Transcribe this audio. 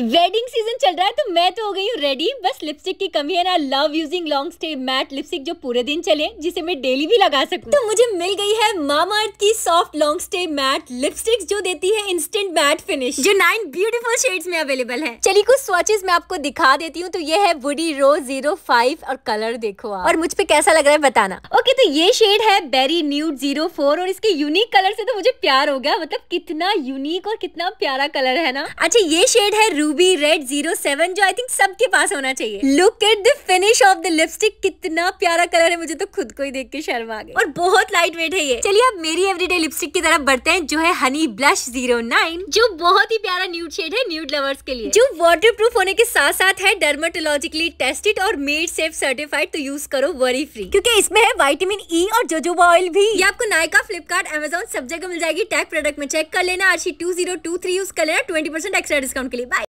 wedding season चल रहा है तो मैं तो हो गई हूँ रेडी बस लिपस्टिक की कमी है ना love using long stay matte lipstick जो पूरे दिन चले जिसे मैं डेली भी लगा सकूं तो मुझे मिल गई है मामा अर्थ की soft long stay matte lipstick जो देती है इंस्टेंट मैट फिनिश जो नाइन ब्यूटीफुल शेड्स में अवेलेबल है चलिए कुछ स्वाचेस मैं आपको दिखा देती हूँ तो ये है वुडी रो जीरो फाइव और कलर देखो आप और मुझ पे कैसा लग रहा है बताना ओके तो ये शेड है बेरी न्यूट जीरो फोर और इसके यूनिक कलर से तो मुझे प्यार हो गया मतलब कितना यूनिक और कितना प्यारा कलर है ना अच्छा ये शेड है रूबी रेड जीरो सेवन जो आई थिंक सबके पास होना चाहिए look at the finish of the lipstick कितना प्यारा कलर है मुझे तो खुद को ही देख के शर्म आ गई और बहुत लाइट वेट है ये चलिए अब मेरी एवरीडे लिपस्टिक की तरफ बढ़ते हैं जो है हनी ब्लश जीरो नाइन जो बहुत ही प्यारा न्यूड शेड है न्यूड लवर्स के लिए जो वाटर प्रूफ होने के साथ साथ है डर्मेटोलॉजिकली टेस्टेड और मेड सेफ सर्टिफाइड तो यूज करो वरी फ्री क्योंकि इसमें है वाइटामिन ई e और जोजोबा ऑयल भी ये आपको नायका फ्लिपकार्ट एमेजोन सब जगह मिल जाएगी टैग प्रोडक्ट में चेक कर लेना R C two zero two three use कर लेना ट्वेंटी परसेंट एक्स्ट्रा डिस्काउंट के लिए बाय